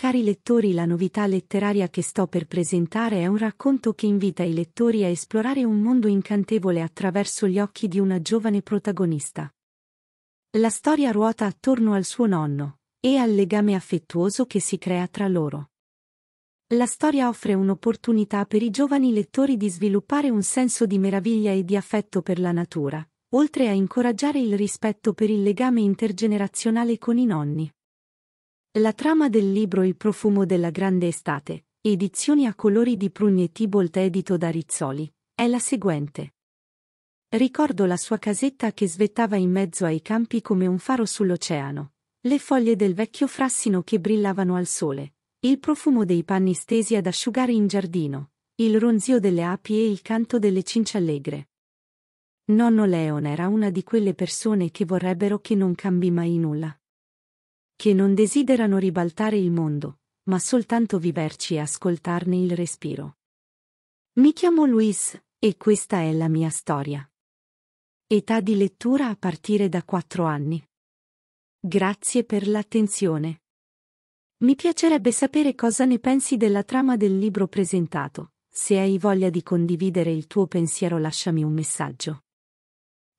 Cari lettori, la novità letteraria che sto per presentare è un racconto che invita i lettori a esplorare un mondo incantevole attraverso gli occhi di una giovane protagonista. La storia ruota attorno al suo nonno e al legame affettuoso che si crea tra loro. La storia offre un'opportunità per i giovani lettori di sviluppare un senso di meraviglia e di affetto per la natura, oltre a incoraggiare il rispetto per il legame intergenerazionale con i nonni. La trama del libro Il profumo della grande estate, edizioni a colori di Prugne Tibolt edito da Rizzoli, è la seguente. Ricordo la sua casetta che svettava in mezzo ai campi come un faro sull'oceano, le foglie del vecchio frassino che brillavano al sole, il profumo dei panni stesi ad asciugare in giardino, il ronzio delle api e il canto delle cinciallegre. Nonno Leon era una di quelle persone che vorrebbero che non cambi mai nulla che non desiderano ribaltare il mondo, ma soltanto viverci e ascoltarne il respiro. Mi chiamo Luis, e questa è la mia storia. Età di lettura a partire da quattro anni. Grazie per l'attenzione. Mi piacerebbe sapere cosa ne pensi della trama del libro presentato. Se hai voglia di condividere il tuo pensiero lasciami un messaggio.